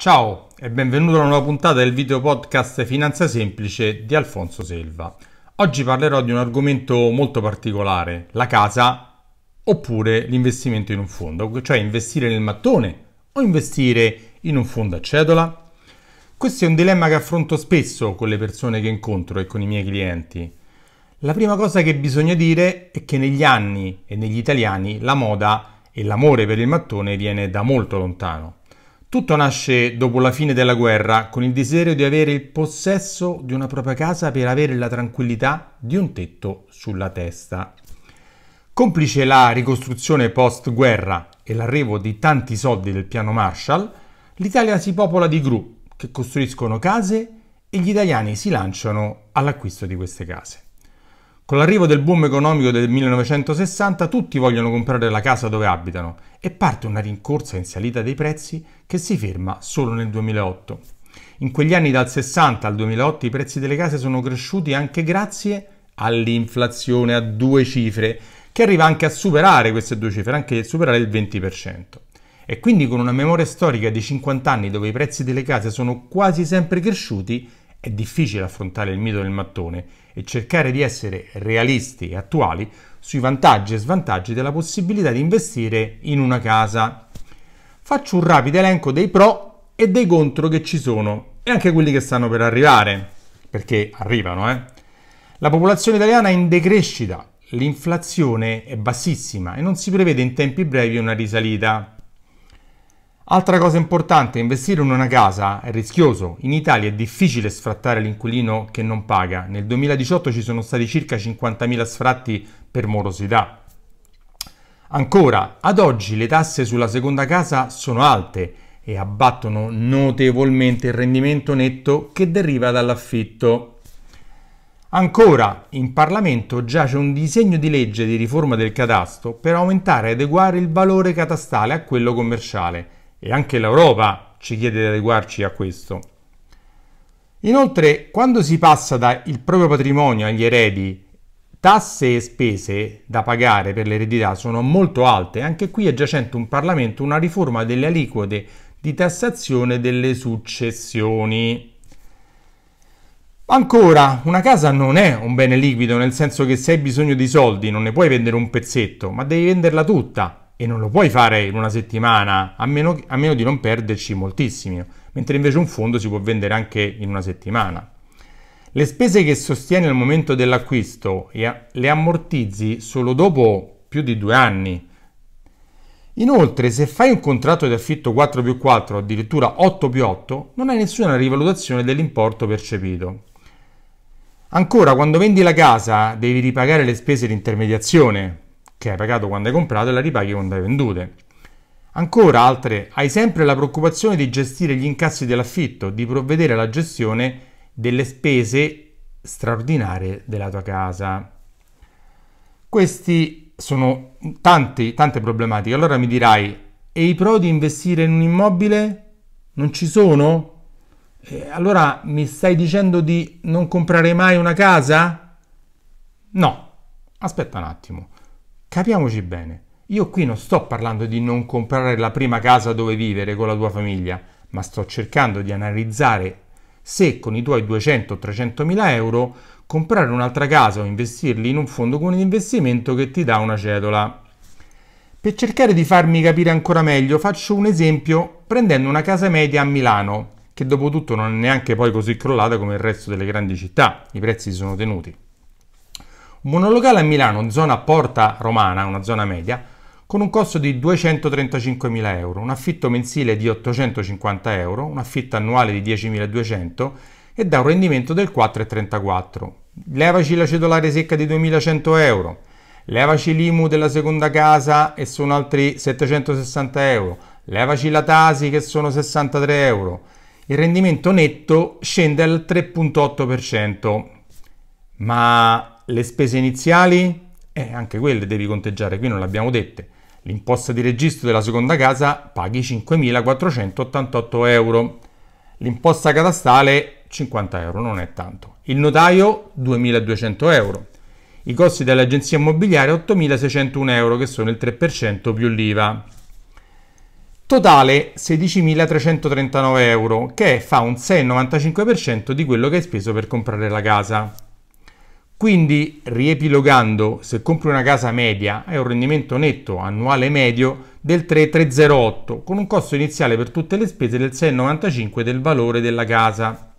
Ciao e benvenuto a una nuova puntata del video podcast Finanza Semplice di Alfonso Selva. Oggi parlerò di un argomento molto particolare, la casa oppure l'investimento in un fondo, cioè investire nel mattone o investire in un fondo a cedola. Questo è un dilemma che affronto spesso con le persone che incontro e con i miei clienti. La prima cosa che bisogna dire è che negli anni e negli italiani la moda e l'amore per il mattone viene da molto lontano. Tutto nasce dopo la fine della guerra con il desiderio di avere il possesso di una propria casa per avere la tranquillità di un tetto sulla testa. Complice la ricostruzione post-guerra e l'arrivo di tanti soldi del piano Marshall, l'Italia si popola di gru che costruiscono case e gli italiani si lanciano all'acquisto di queste case. Con l'arrivo del boom economico del 1960 tutti vogliono comprare la casa dove abitano e parte una rincorsa in salita dei prezzi che si ferma solo nel 2008. In quegli anni dal 60 al 2008 i prezzi delle case sono cresciuti anche grazie all'inflazione a due cifre che arriva anche a superare queste due cifre, anche a superare il 20%. E quindi con una memoria storica di 50 anni dove i prezzi delle case sono quasi sempre cresciuti, è difficile affrontare il mito del mattone e cercare di essere realisti e attuali sui vantaggi e svantaggi della possibilità di investire in una casa. Faccio un rapido elenco dei pro e dei contro che ci sono e anche quelli che stanno per arrivare, perché arrivano, eh. La popolazione italiana è in decrescita, l'inflazione è bassissima e non si prevede in tempi brevi una risalita. Altra cosa importante, investire in una casa è rischioso. In Italia è difficile sfrattare l'inquilino che non paga. Nel 2018 ci sono stati circa 50.000 sfratti per morosità. Ancora, ad oggi le tasse sulla seconda casa sono alte e abbattono notevolmente il rendimento netto che deriva dall'affitto. Ancora, in Parlamento giace un disegno di legge di riforma del catasto per aumentare e adeguare il valore catastale a quello commerciale e anche l'Europa ci chiede di adeguarci a questo. Inoltre, quando si passa dal proprio patrimonio agli eredi, tasse e spese da pagare per l'eredità sono molto alte. Anche qui è giacente un Parlamento una riforma delle aliquote di tassazione delle successioni. Ancora, una casa non è un bene liquido, nel senso che se hai bisogno di soldi non ne puoi vendere un pezzetto, ma devi venderla tutta e non lo puoi fare in una settimana, a meno, a meno di non perderci moltissimi, mentre invece un fondo si può vendere anche in una settimana. Le spese che sostieni al momento dell'acquisto le ammortizzi solo dopo più di due anni. Inoltre, se fai un contratto di affitto 4 più 4, addirittura 8 più 8, non hai nessuna rivalutazione dell'importo percepito. Ancora, quando vendi la casa devi ripagare le spese di intermediazione, che hai pagato quando hai comprato e la ripaghi quando hai vendute. Ancora altre, hai sempre la preoccupazione di gestire gli incassi dell'affitto, di provvedere alla gestione delle spese straordinarie della tua casa. Questi sono tanti, tante problematiche. Allora mi dirai, e i pro di investire in un immobile? Non ci sono? E eh, allora mi stai dicendo di non comprare mai una casa? No. Aspetta un attimo. Capiamoci bene, io qui non sto parlando di non comprare la prima casa dove vivere con la tua famiglia, ma sto cercando di analizzare se con i tuoi 200 o 300 mila euro comprare un'altra casa o investirli in un fondo con un investimento che ti dà una cedola. Per cercare di farmi capire ancora meglio faccio un esempio prendendo una casa media a Milano, che dopo tutto non è neanche poi così crollata come il resto delle grandi città, i prezzi si sono tenuti monologale a Milano, zona Porta Romana, una zona media, con un costo di 235.000 euro, un affitto mensile di 850 euro, un affitto annuale di 10.200 e da un rendimento del 4,34. Levaci la cedolare secca di 2.100 euro, levaci l'IMU della seconda casa e sono altri 760 euro, levaci la Tasi che sono 63 euro. Il rendimento netto scende al 3,8%. Ma le spese iniziali? Eh, anche quelle devi conteggiare, qui non le abbiamo dette. L'imposta di registro della seconda casa paghi 5.488 euro. L'imposta catastale 50 euro, non è tanto. Il notaio 2.200 euro. I costi dell'agenzia immobiliare 8.601 euro, che sono il 3% più l'IVA. Totale 16.339 euro, che fa un 6,95% di quello che hai speso per comprare la casa. Quindi, riepilogando, se compri una casa media hai un rendimento netto annuale medio del 3,308 con un costo iniziale per tutte le spese del 6,95 del valore della casa.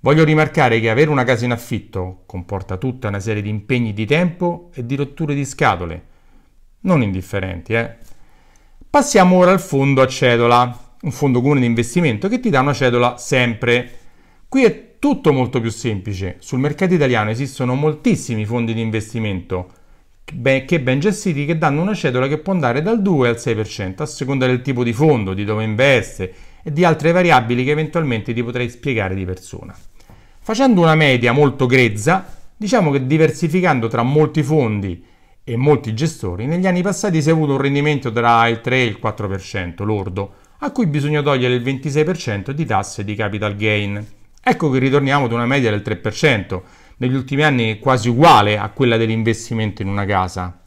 Voglio rimarcare che avere una casa in affitto comporta tutta una serie di impegni di tempo e di rotture di scatole, non indifferenti. Eh? Passiamo ora al fondo a cedola, un fondo comune di investimento che ti dà una cedola sempre. Qui è tutto molto più semplice. Sul mercato italiano esistono moltissimi fondi di investimento che ben gestiti che danno una cedola che può andare dal 2 al 6% a seconda del tipo di fondo, di dove investe e di altre variabili che eventualmente ti potrei spiegare di persona. Facendo una media molto grezza, diciamo che diversificando tra molti fondi e molti gestori, negli anni passati si è avuto un rendimento tra il 3 e il 4% lordo, a cui bisogna togliere il 26% di tasse di capital gain. Ecco che ritorniamo ad una media del 3%, negli ultimi anni quasi uguale a quella dell'investimento in una casa.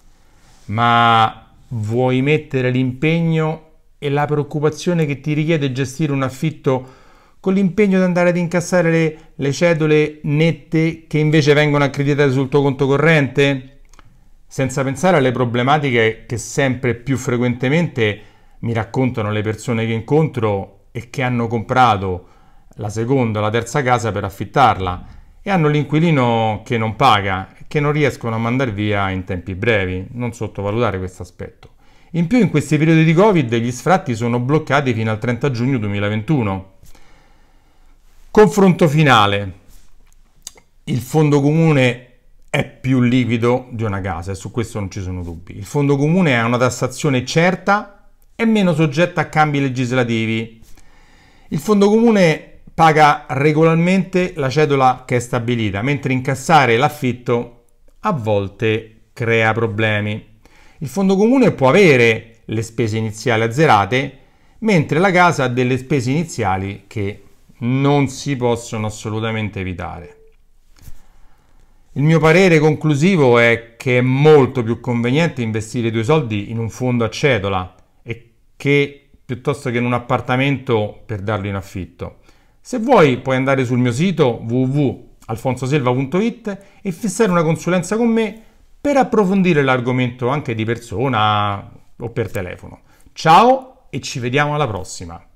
Ma vuoi mettere l'impegno e la preoccupazione che ti richiede gestire un affitto con l'impegno di andare ad incassare le, le cedole nette che invece vengono accreditate sul tuo conto corrente? Senza pensare alle problematiche che sempre più frequentemente mi raccontano le persone che incontro e che hanno comprato la seconda, la terza casa per affittarla e hanno l'inquilino che non paga e che non riescono a mandar via in tempi brevi, non sottovalutare questo aspetto. In più in questi periodi di Covid gli sfratti sono bloccati fino al 30 giugno 2021. Confronto finale. Il fondo comune è più liquido di una casa e su questo non ci sono dubbi. Il fondo comune ha una tassazione certa e meno soggetta a cambi legislativi. Il fondo comune paga regolarmente la cedola che è stabilita, mentre incassare l'affitto a volte crea problemi. Il fondo comune può avere le spese iniziali azzerate, mentre la casa ha delle spese iniziali che non si possono assolutamente evitare. Il mio parere conclusivo è che è molto più conveniente investire i tuoi soldi in un fondo a cedola e che piuttosto che in un appartamento per darlo in affitto. Se vuoi puoi andare sul mio sito www.alfonsoselva.it e fissare una consulenza con me per approfondire l'argomento anche di persona o per telefono. Ciao e ci vediamo alla prossima!